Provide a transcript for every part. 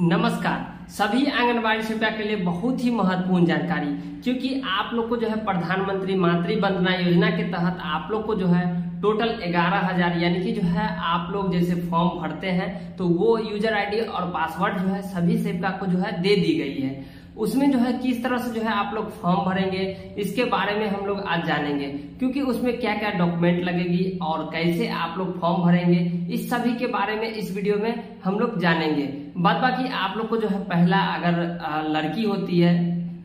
नमस्कार सभी आंगनबाड़ी सेविका के लिए बहुत ही महत्वपूर्ण जानकारी क्योंकि आप लोग को जो है प्रधानमंत्री मातृ वंदना योजना के तहत आप लोग को जो है टोटल ग्यारह हजार यानी कि जो है आप लोग जैसे फॉर्म भरते हैं तो वो यूजर आईडी और पासवर्ड जो है सभी सेविका को जो है दे दी गई है उसमें जो है किस तरह से जो है आप लोग फॉर्म भरेंगे इसके बारे में हम लोग आज जानेंगे क्योंकि उसमें क्या क्या डॉक्यूमेंट लगेगी और कैसे आप लोग फॉर्म भरेंगे इस सभी के बारे में इस वीडियो में हम लोग जानेंगे बाद बाकी आप लोग को जो है पहला अगर लड़की होती है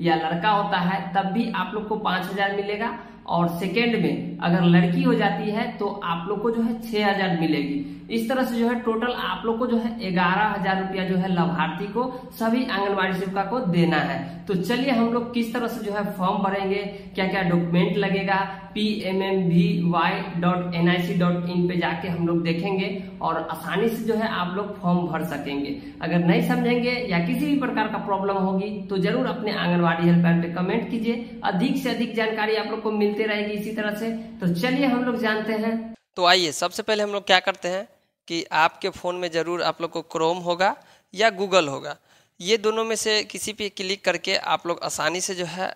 या लड़का होता है तब भी आप लोग को पांच हजार मिलेगा और सेकेंड में अगर लड़की हो जाती है तो आप लोग को जो है छह हजार मिलेगी इस तरह से जो है टोटल आप लोग को जो है ग्यारह हजार रुपया जो है लाभार्थी को सभी आंगनबाड़ी सेविका को देना है तो चलिए हम लोग किस तरह से जो है फॉर्म भरेंगे क्या क्या डॉक्यूमेंट लगेगा P M M V Y dot N I C dot in पे जाके हम लोग देखेंगे और आसानी से जो है आप लोग फॉर्म भर सकेंगे अगर नहीं समझेंगे या किसी भी प्रकार का प्रॉब्लम होगी तो जरूर अपने आंगनबाड़ी हेल्पलाइन पे कमेंट कीजिए अधिक से अधिक जानकारी आप लोग को मिलते रहेगी इसी तरह से तो चलिए हम लोग जानते हैं तो आइए सबसे पहले हम लोग क्या करते हैं कि आपके फ़ोन में ज़रूर आप लोग को क्रोम होगा या गूगल होगा ये दोनों में से किसी पे क्लिक करके आप लोग आसानी से जो है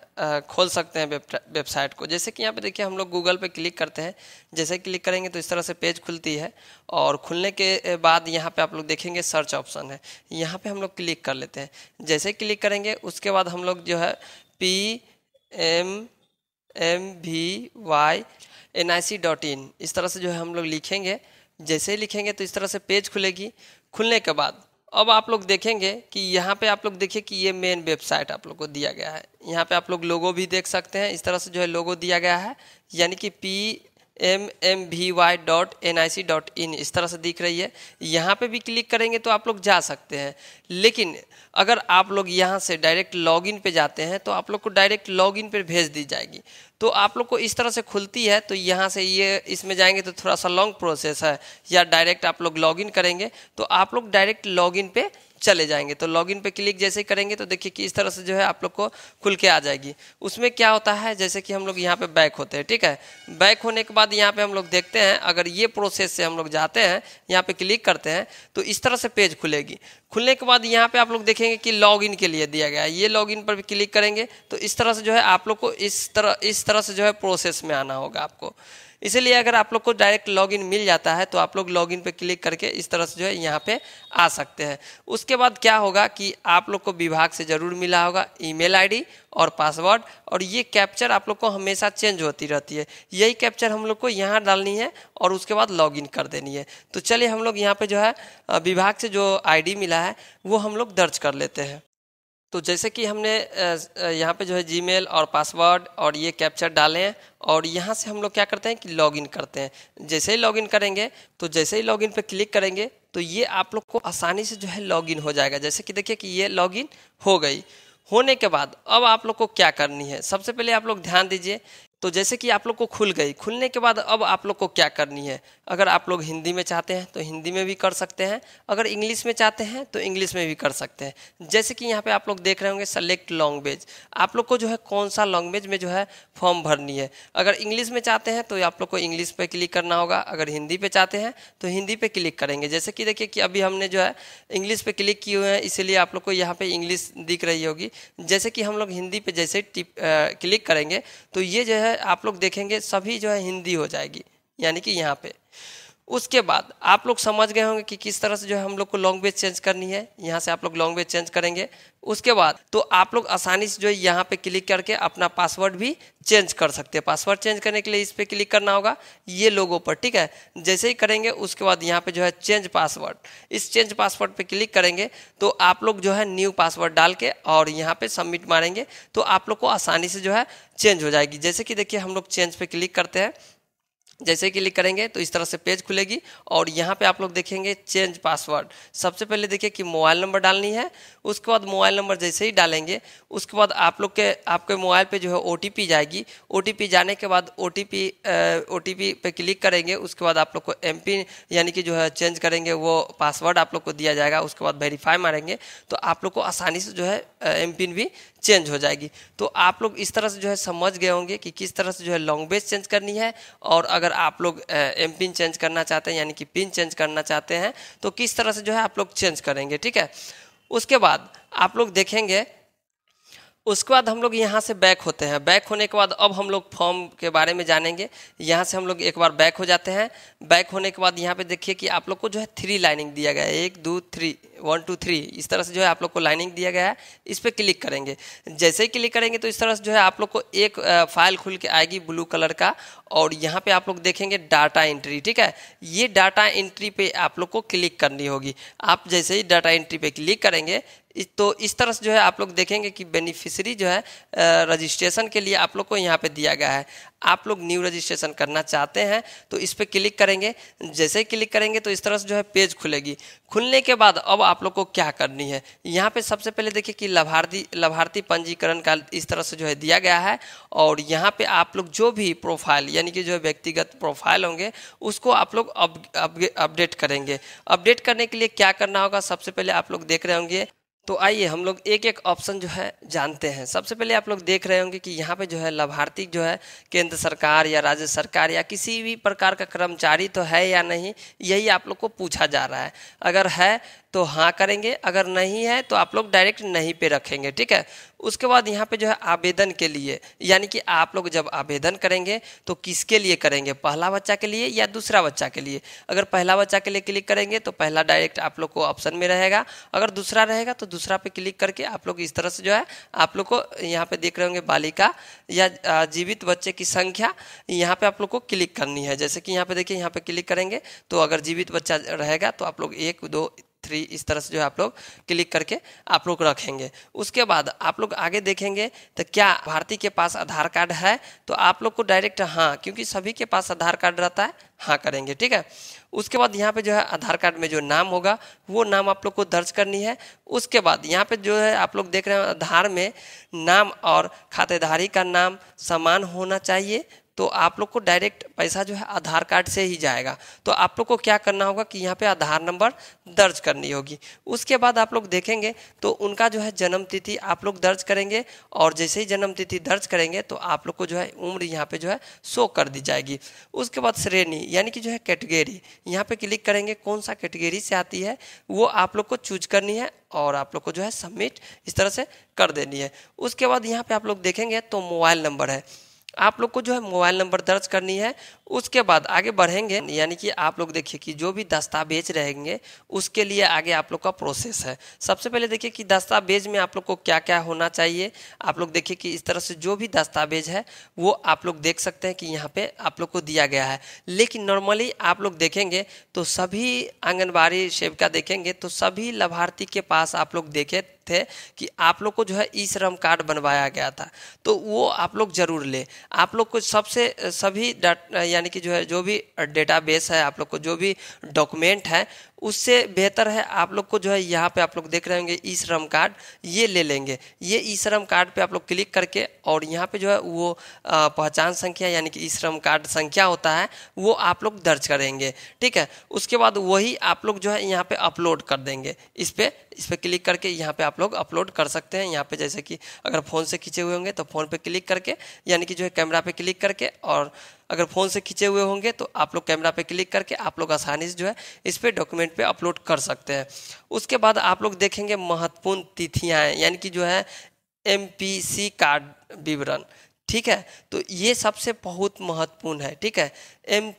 खोल सकते हैं वेबसाइट को जैसे कि यहाँ पे देखिए हम लोग गूगल पे क्लिक करते हैं जैसे क्लिक करेंगे तो इस तरह से पेज खुलती है और खुलने के बाद यहाँ पे आप लोग देखेंगे सर्च ऑप्शन है यहाँ पे हम लोग क्लिक कर लेते हैं जैसे क्लिक करेंगे उसके बाद हम लोग जो है P M M V Y N I C dot in इस तरह से जो है हम लोग लिखेंगे जैसे ही लिखेंगे तो इस तरह से पेज खुलेगी खुलने के बाद अब आप लोग देखेंगे कि यहाँ पे आप लोग देखिए कि ये मेन वेबसाइट आप लोग को दिया गया है यहाँ पे आप लोग लोगो भी देख सकते हैं इस तरह से जो है लोगो दिया गया है यानी कि P M M V Y dot N I C dot in इस तरह से दिख रही है यहाँ पे भी क्लिक करेंगे तो आप लोग जा सकते हैं लेकिन अगर आप लोग यहाँ से डायरेक्ट लॉगिन पे जाते हैं तो आप लोग को डायरेक्ट लॉगिन पे भेज दी जाएगी तो आप लोग को इस तरह से खुलती है तो यहाँ से ये इसमें जाएंगे तो थोड़ा सा लॉन्ग प्रोसेस है या डायरेक्ट आप लोग लॉगिन करेंगे तो आप लोग डायरेक्ट लॉगिन पे चले जाएंगे तो लॉगिन पे क्लिक जैसे ही करेंगे तो देखिए कि इस तरह से जो है आप लोग को खुल के आ जाएगी उसमें क्या होता है जैसे कि हम लोग यहाँ पे बैक होते हैं ठीक है बैक होने के बाद यहाँ पे हम लोग देखते हैं अगर ये प्रोसेस से हम लोग जाते हैं यहाँ पे क्लिक करते हैं तो इस तरह से पेज खुलेगी खुलने के बाद यहाँ पे आप लोग देखेंगे कि लॉगिन के लिए दिया गया है ये लॉगिन पर भी क्लिक करेंगे तो इस तरह से जो है आप लोग को इस तरह इस तरह से जो है प्रोसेस में आना होगा आपको इसीलिए अगर आप लोग को डायरेक्ट लॉगिन मिल जाता है तो आप लोग लॉगिन पे क्लिक करके इस तरह से जो है यहाँ पे आ सकते हैं उसके बाद क्या होगा कि आप लोग को विभाग से ज़रूर मिला होगा ईमेल आईडी और पासवर्ड और ये कैप्चर आप लोग को हमेशा चेंज होती रहती है यही कैप्चर हम लोग को यहाँ डालनी है और उसके बाद लॉगिन कर देनी है तो चलिए हम लोग यहाँ पर जो है विभाग से जो आई मिला है वो हम लोग दर्ज कर लेते हैं तो जैसे कि हमने यहाँ पे जो है जीमेल और पासवर्ड और ये कैप्चर डाले हैं और यहाँ से हम लोग क्या करते हैं कि लॉगिन करते हैं जैसे ही लॉगिन करेंगे तो जैसे ही लॉगिन पे क्लिक करेंगे तो ये आप लोग को आसानी से जो है लॉगिन हो जाएगा जैसे कि देखिए कि ये लॉगिन हो गई होने के बाद अब आप लोग को क्या करनी है सबसे पहले आप लोग ध्यान दीजिए तो जैसे कि आप लोग को खुल गई खुलने के बाद अब आप लोग को क्या करनी है अगर आप लोग हिंदी में चाहते हैं तो हिंदी में भी कर सकते हैं अगर इंग्लिश में चाहते हैं तो इंग्लिश में भी कर सकते हैं जैसे कि यहाँ पे आप लोग देख रहे होंगे सेलेक्ट लैंग्वेज आप लोग को जो है कौन सा लैंग्वेज में जो है फॉर्म भरनी है अगर इंग्लिश में चाहते हैं तो आप लोग को इंग्लिश पर क्लिक करना होगा अगर हिंदी पर चाहते हैं तो हिंदी पर क्लिक करेंगे जैसे कि देखिए कि अभी हमने जो है इंग्लिश पर क्लिक किए हुए हैं इसीलिए आप लोग को यहाँ पर इंग्लिश दिख रही होगी जैसे कि हम लोग हिंदी पर जैसे क्लिक करेंगे तो ये जो है है आप लोग देखेंगे सभी जो है हिंदी हो जाएगी यानी कि यहाँ पे उसके बाद आप लोग समझ गए होंगे कि किस तरह से जो है हम लोग को बेच चेंज करनी है यहाँ से आप लोग बेच चेंज करेंगे उसके बाद तो आप लोग आसानी से जो है यहाँ पे क्लिक करके अपना पासवर्ड भी चेंज कर सकते हैं पासवर्ड चेंज करने के लिए इस पर क्लिक करना होगा ये लोगों पर ठीक है जैसे ही करेंगे उसके बाद यहाँ पे जो है चेंज पासवर्ड इस चेंज पासवर्ड पे क्लिक करेंगे तो आप लोग जो है न्यू पासवर्ड डाल के और यहाँ पे सबमिट मारेंगे तो आप लोग को आसानी से जो है चेंज हो जाएगी जैसे कि देखिए हम लोग चेंज पे क्लिक करते हैं जैसे क्लिक करेंगे तो इस तरह से पेज खुलेगी और यहाँ पे आप लोग देखेंगे चेंज पासवर्ड सबसे पहले देखिए कि मोबाइल नंबर डालनी है उसके बाद मोबाइल नंबर जैसे ही डालेंगे उसके बाद आप लोग के आपके मोबाइल पे जो है ओ जाएगी ओ जाने के बाद ओ टी ओ पे क्लिक करेंगे उसके बाद आप लोग को एम यानी कि जो है चेंज करेंगे वो पासवर्ड आप लोग को दिया जाएगा उसके बाद वेरीफाई मारेंगे तो आप लोग को आसानी से जो है एम भी चेंज हो जाएगी तो आप लोग इस तरह से जो है समझ गए होंगे कि किस तरह से जो है लैंग्वेज चेंज करनी है और अगर अगर आप लोग एम पिन चेंज करना चाहते हैं यानी कि पिन चेंज करना चाहते हैं तो किस तरह से जो है आप लोग चेंज करेंगे ठीक है उसके बाद आप लोग देखेंगे उसके बाद हम लोग यहाँ से बैक होते हैं बैक होने के बाद अब हम लोग फॉर्म के बारे में जानेंगे यहाँ से हम लोग एक बार बैक हो जाते हैं बैक होने के बाद यहाँ पे देखिए कि आप लोग को जो है थ्री लाइनिंग दिया गया है एक दो थ्री वन टू थ्री इस तरह से जो है आप लोग को लाइनिंग दिया गया है इस पर क्लिक करेंगे जैसे ही क्लिक करेंगे तो इस तरह से जो है आप लोग को एक फाइल खुल के आएगी ब्लू कलर का और यहाँ पे आप लोग देखेंगे डाटा एंट्री ठीक है ये डाटा एंट्री पे आप लोग को क्लिक करनी होगी आप जैसे ही डाटा एंट्री पे क्लिक करेंगे तो इस तरह से जो है आप लोग देखेंगे कि बेनिफिशरी जो है रजिस्ट्रेशन के लिए आप लोग को यहाँ पे दिया गया है आप लोग न्यू रजिस्ट्रेशन करना चाहते हैं तो इस पर क्लिक करेंगे जैसे ही क्लिक करेंगे तो इस तरह से जो है पेज खुलेगी खुलने के बाद अब आप लोग को क्या करनी है यहाँ पे सबसे पहले देखिए कि लाभार्थी लाभार्थी पंजीकरण का इस तरह से जो है दिया गया है और यहाँ पे आप लोग जो भी प्रोफाइल यानी कि जो है व्यक्तिगत प्रोफाइल होंगे उसको आप लोग अपडेट करेंगे अपडेट करने के लिए क्या करना होगा सबसे पहले आप लोग देख रहे होंगे तो आइए हम लोग एक एक ऑप्शन जो है जानते हैं सबसे पहले आप लोग देख रहे होंगे कि यहाँ पे जो है लाभार्थी जो है केंद्र सरकार या राज्य सरकार या किसी भी प्रकार का कर्मचारी तो है या नहीं यही आप लोग को पूछा जा रहा है अगर है तो हाँ करेंगे अगर नहीं है तो आप लोग डायरेक्ट नहीं पे रखेंगे ठीक है उसके बाद यहाँ पे जो है आवेदन के लिए यानी कि आप लोग जब आवेदन करेंगे तो किसके लिए करेंगे पहला बच्चा के लिए या दूसरा बच्चा के लिए अगर पहला बच्चा के लिए क्लिक करेंगे तो पहला डायरेक्ट आप लोग को ऑप्शन में रहेगा अगर दूसरा रहेगा तो दूसरा पे क्लिक करके आप लोग इस तरह से जो है आप लोग को यहाँ पे देख रहे होंगे बालिका या जीवित बच्चे की संख्या यहाँ पे आप लोग को क्लिक करनी है जैसे कि यहाँ पे देखिए यहाँ पे क्लिक करेंगे तो अगर जीवित बच्चा रहेगा तो आप लोग एक दो थ्री इस तरह से जो है आप लोग क्लिक करके आप लोग रखेंगे उसके बाद आप लोग आगे देखेंगे तो क्या भारती के पास आधार कार्ड है तो आप लोग को डायरेक्ट हाँ क्योंकि सभी के पास आधार कार्ड रहता है हाँ करेंगे ठीक है उसके बाद यहाँ पे जो है आधार कार्ड में जो नाम होगा वो नाम आप लोग को दर्ज करनी है उसके बाद यहाँ पे जो है आप लोग देख रहे हैं आधार में नाम और खातेधारी का नाम समान होना चाहिए तो आप लोग को डायरेक्ट पैसा जो है आधार कार्ड से ही जाएगा तो आप लोग को क्या करना होगा कि यहाँ पे आधार नंबर दर्ज करनी होगी उसके बाद आप लोग देखेंगे तो उनका जो है जन्म तिथि आप लोग दर्ज करेंगे और जैसे ही जन्म तिथि दर्ज करेंगे तो आप लोग को जो है उम्र यहाँ पे जो है शो कर दी जाएगी उसके बाद श्रेणी यानी कि जो है कैटेगरी यहाँ पे क्लिक करेंगे कौन सा कैटेगरी से आती है वो आप लोग को चूज करनी है और आप लोग को जो है सबमिट इस तरह से कर देनी है उसके बाद यहाँ पे आप लोग देखेंगे तो मोबाइल नंबर है आप लोग को जो है मोबाइल नंबर दर्ज करनी है उसके बाद आगे बढ़ेंगे यानी कि आप लोग देखिए कि जो भी दस्तावेज रहेंगे उसके लिए आगे आप लोग का प्रोसेस है सबसे पहले देखिए कि दस्तावेज में आप लोग को क्या क्या होना चाहिए आप लोग देखिए कि इस तरह से जो भी दस्तावेज है वो आप लोग देख सकते हैं कि यहाँ पे आप लोग को दिया गया है लेकिन नॉर्मली आप लोग देखेंगे तो सभी आंगनबाड़ी सेविका देखेंगे तो सभी लाभार्थी के पास आप लोग देखें थे कि आप लोग को जो है ई श्रम कार्ड बनवाया गया था तो वो आप लोग जरूर ले आप लोग को सबसे सभी यानी कि जो है जो भी डेटाबेस है आप लोग को जो भी डॉक्यूमेंट है उससे बेहतर है आप लोग को जो है यहाँ पे आप लोग देख रहे होंगे ई श्रम कार्ड ये ले लेंगे ये ई श्रम कार्ड पे आप लोग क्लिक करके और यहाँ पे जो है वो पहचान संख्या यानी कि ई श्रम कार्ड संख्या होता है वो आप लोग दर्ज करेंगे ठीक है उसके बाद वही आप लोग जो है यहाँ पे अपलोड कर देंगे इस पर इस पर क्लिक करके यहाँ पे आप लोग अपलोड कर सकते हैं यहाँ पे जैसे कि अगर फ़ोन से खींचे हुए होंगे तो फ़ोन पे क्लिक करके यानी कि जो है कैमरा पे क्लिक करके और अगर फ़ोन से खींचे हुए होंगे तो आप लोग कैमरा पे क्लिक करके आप लोग आसानी से जो है इस पर डॉक्यूमेंट पे अपलोड कर सकते हैं उसके बाद आप लोग देखेंगे महत्वपूर्ण तिथियाँ यानी कि जो है एम कार्ड विवरण ठीक है तो ये सबसे बहुत महत्वपूर्ण है ठीक है एम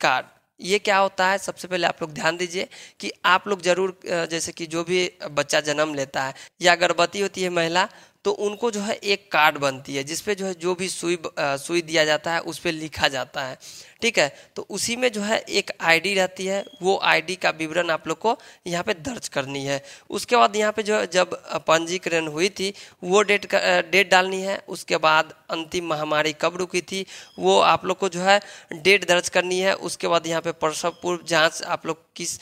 कार्ड ये क्या होता है सबसे पहले आप लोग ध्यान दीजिए कि आप लोग जरूर जैसे कि जो भी बच्चा जन्म लेता है या गर्भवती होती है महिला तो उनको जो है एक कार्ड बनती है जिसपे जो है जो भी सुई सुई दिया जाता है उस पर लिखा जाता है ठीक है तो उसी में जो है एक आईडी रहती है वो आईडी का विवरण आप लोग को यहाँ पे दर्ज करनी है उसके बाद यहाँ पे जो है जब पंजीकरण हुई थी वो डेट डेट डालनी है उसके बाद अंतिम महामारी कब रुकी थी वो आप लोग को जो है डेट दर्ज करनी है उसके बाद यहाँ पे प्रसव पूर्व जाँच आप लोग किस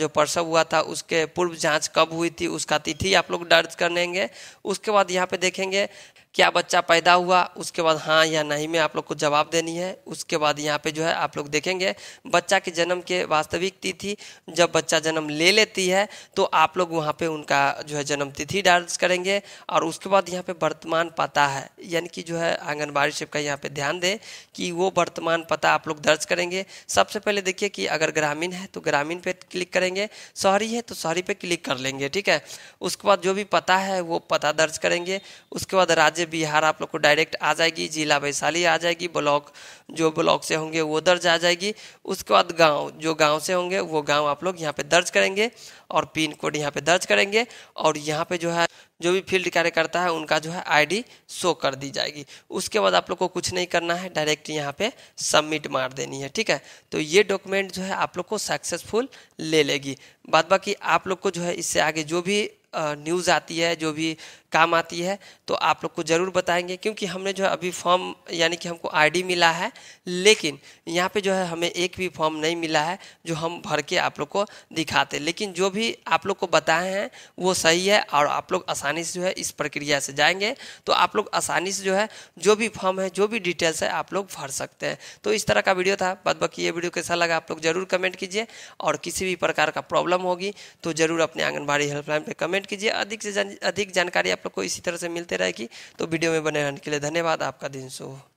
जो प्रसव हुआ था उसके पूर्व जाँच कब हुई थी उसका तिथि आप लोग दर्ज कर लेंगे उसके बाद यहाँ यहाँ पे देखेंगे क्या बच्चा पैदा हुआ उसके बाद हाँ या नहीं में आप लोग को जवाब देनी है उसके बाद यहाँ पे जो है आप लोग देखेंगे बच्चा के जन्म के वास्तविक तिथि जब बच्चा जन्म ले लेती है तो आप लोग वहाँ पे उनका जो है जन्म तिथि डाल करेंगे और उसके बाद यहाँ पे वर्तमान पता है यानी कि जो है आंगनबाड़ी शिव का यहाँ पे ध्यान दें कि वो वर्तमान पता आप लोग दर्ज करेंगे सबसे पहले देखिए कि अगर ग्रामीण है तो ग्रामीण पे क्लिक करेंगे शहरी है तो शहरी पे क्लिक कर लेंगे ठीक है उसके बाद जो भी पता है वो पता दर्ज करेंगे उसके बाद राज्य बिहार आप लोग को डायरेक्ट आ जाएगी जिला वैशाली आ जाएगी ब्लॉक जो ब्लॉक से होंगे वो दर्ज आ जाएगी उसके बाद गांव जो गांव से होंगे वो गांव आप लोग यहाँ पे दर्ज करेंगे और पिन कोड यहाँ पे दर्ज करेंगे और यहाँ पे जो है जो भी फील्ड कार्यकर्ता है उनका जो है आईडी शो कर दी जाएगी उसके बाद आप लोग को कुछ नहीं करना है डायरेक्ट यहाँ पे सबमिट मार देनी है ठीक है तो ये डॉक्यूमेंट जो है आप लोग को सक्सेसफुल ले लेगी बाद बाकी आप लोग को जो है इससे आगे जो भी न्यूज़ आती है जो भी काम आती है तो आप लोग को ज़रूर बताएंगे क्योंकि हमने जो है अभी फॉर्म यानी कि हमको आईडी मिला है लेकिन यहाँ पे जो है हमें एक भी फॉर्म नहीं मिला है जो हम भर के आप लोग को दिखाते लेकिन जो भी आप लोग को बताए हैं वो सही है और आप लोग आसानी से जो है इस प्रक्रिया से जाएंगे तो आप लोग आसानी से जो है जो भी फॉर्म है जो भी डिटेल्स है आप लोग भर सकते हैं तो इस तरह का वीडियो था बाद बाकी ये वीडियो कैसा लगा आप लोग जरूर कमेंट कीजिए और किसी भी प्रकार का प्रॉब्लम होगी तो जरूर अपने आंगनबाड़ी हेल्पलाइन पर कमेंट कीजिए अधिक से अधिक जानकारी आप लोग को इसी तरह से मिलते रहेगी तो वीडियो में बने रहने के लिए धन्यवाद आपका दिन शुभ